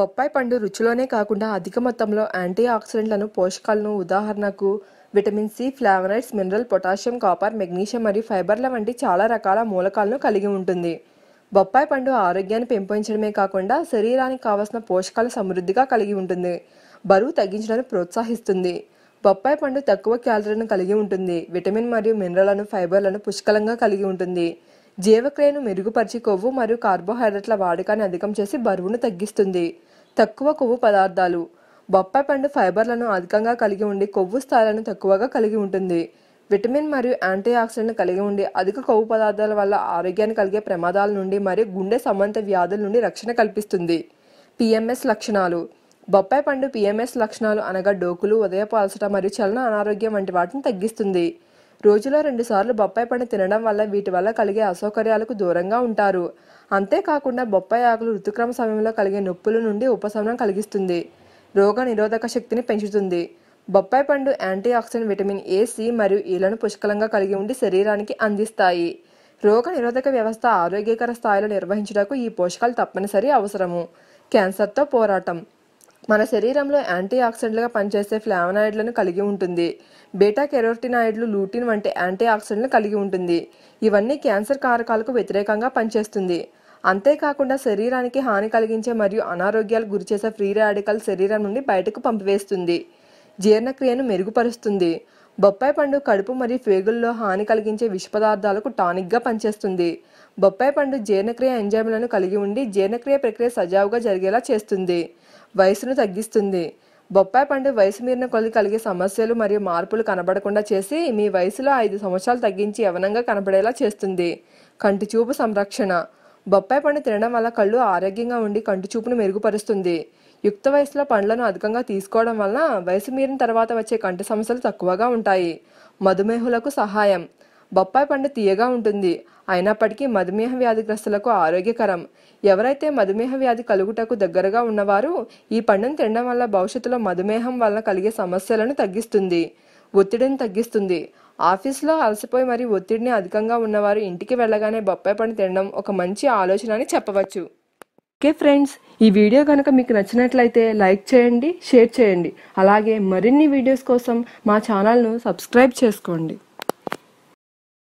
బొప్పాయి పండు రుచిలోనే కాకుండా అధిక మొత్తంలో యాంటీ ఆక్సిడెంట్లను పోషకాలను ఉదాహరణకు vitamin C flavonoids mineral potassium copper magnesium మరియు ఫైబర్ల వంటి చాలా రకాల మూలకాలను కలిగి ఉంటుంది బొప్పాయి పండు ఆరోగ్యాన్ని పెంపొందించడమే కాకుండా శరీరానికి కావలసిన పోషకాలు సమృద్ధిగా కలిగి ఉంటుంది బరువు తగ్గించడానికి ప్రోత్సహిస్తుంది బొప్పాయి పండు తక్కువ క్యాలరీలను కలిగి ఉంటుంది విటమిన్ మరియు మినరల్ను ఫైబర్లను పుష్కలంగా కలిగి ఉంటుంది జీవక్రియను మెరుగుపరిచి కొవ్వు మరియు కార్బోహైడ్రేట్ల వాడకాన్ని అధికం చేసి బరువును తగ్గిస్తుంది తక్కువ కొవ్వు పదార్థాలు బొప్పాయి పండు ఫైబర్లను అధికంగా కలిగి ఉండి కొవ్వు స్థాయిలను తక్కువగా కలిగి ఉంటుంది విటమిన్ మరియు యాంటీ ఆక్సిడెంట్ కలిగి ఉండి అధిక కొవ్వు పదార్థాల వల్ల ఆరోగ్యాన్ని కలిగే ప్రమాదాల నుండి మరియు గుండె సంబంధ వ్యాధుల నుండి రక్షణ కల్పిస్తుంది పిఎంఎస్ లక్షణాలు బొప్పాయి పండు పిఎంఎస్ లక్షణాలు అనగా డోకులు ఉదయపు అలసట మరియు చలన అనారోగ్యం వంటి వాటిని తగ్గిస్తుంది రోజులో రెండుసార్లు బొప్పాయి పండు తినడం వల్ల వీటి వల్ల కలిగే అసౌకర్యాలకు దూరంగా ఉంటారు అంతేకాకుండా బొప్పాయి ఆకులు ఋతుక్రమ సమయంలో కలిగే నొప్పుల నుండి ఉపశమనం కలిగిస్తుంది రోగ నిరోధక శక్తిని పెంచుతుంది బొప్పాయి పండు antioxidant vitamin A C మరియు ఈలను పుష్కలంగా కలిగి ఉండి శరీరానికి అందిస్తాయి రోగ నిరోధక వ్యవస్థ ఆరోగ్యకర స్థాయిలో నిర్వహించడానికి ఈ పోషకాలు తప్పనిసరి అవసరము క్యాన్సర్తో పోరాటం మన శరీరంలో యాంటీ ఆక్సిడెంట్లుగా పనిచేసే ఫ్లావనాయిడ్లను కలిగి ఉంటుంది బీటా కెరోటినాయిడ్లు లూటిన్ వంటి యాంటీ ఆక్సిడెంట్లు కలిగి ఉంటుంది ఇవన్నీ క్యాన్సర్ కారకాలకు వ్యతిరేకంగా పనిచేస్తుంది అంతేకాకుండా శరీరానికి హాని కలిగించే మరియు అనారోగ్యాలు గురిచేసే ఫ్రీ రాడికల్ శరీరం నుండి బయటకు పంపివేస్తుంది జీర్ణక్రియను మెరుగుపరుస్తుంది బొప్పాయి పండు కడుపు మరియు పేగుల్లో హాని కలిగించే విష పదార్థాలకు టానిక్గా పనిచేస్తుంది బొప్పాయి పండు జీర్ణక్రియ ఎంజైమ్లను కలిగి ఉండి జీర్ణక్రియ ప్రక్రియ సజావుగా జరిగేలా చేస్తుంది వయసును తగ్గిస్తుంది బొప్పాయి పండు వయసు మీరిన కొలది కలిగే సమస్యలు మరియు మార్పులు కనబడకుండా చేసి మీ వయసులో ఐదు సంవత్సరాలు తగ్గించి యవనంగా కనబడేలా చేస్తుంది కంటి చూపు సంరక్షణ బొప్పాయి పండు తినడం వల్ల కళ్ళు ఆరోగ్యంగా ఉండి కంటి చూపును మెరుగుపరుస్తుంది యుక్త వయసులో పండ్లను అధికంగా తీసుకోవడం వలన వయసు మీరిన తర్వాత వచ్చే కంటి సమస్యలు తక్కువగా ఉంటాయి మధుమేహులకు సహాయం బొప్పాయి పండు తీయగా ఉంటుంది అయినప్పటికీ మధుమేహ వ్యాధిగ్రస్తులకు ఆరోగ్యకరం ఎవరైతే మధుమేహ వ్యాధి కలుగుటకు దగ్గరగా ఉన్నవారు ఈ పండును తినడం వల్ల భవిష్యత్తులో మధుమేహం వల్ల కలిగే సమస్యలను తగ్గిస్తుంది ఒత్తిడిని తగ్గిస్తుంది ఆఫీస్లో అలసిపోయి మరి ఒత్తిడిని అధికంగా ఉన్నవారు ఇంటికి వెళ్ళగానే బొప్పాయి పండు తినడం ఒక మంచి ఆలోచన అని చెప్పవచ్చు ఓకే ఫ్రెండ్స్ ఈ వీడియో కనుక మీకు నచ్చినట్లయితే లైక్ చేయండి షేర్ చేయండి అలాగే మరిన్ని వీడియోస్ కోసం మా ఛానల్ను సబ్స్క్రైబ్ చేసుకోండి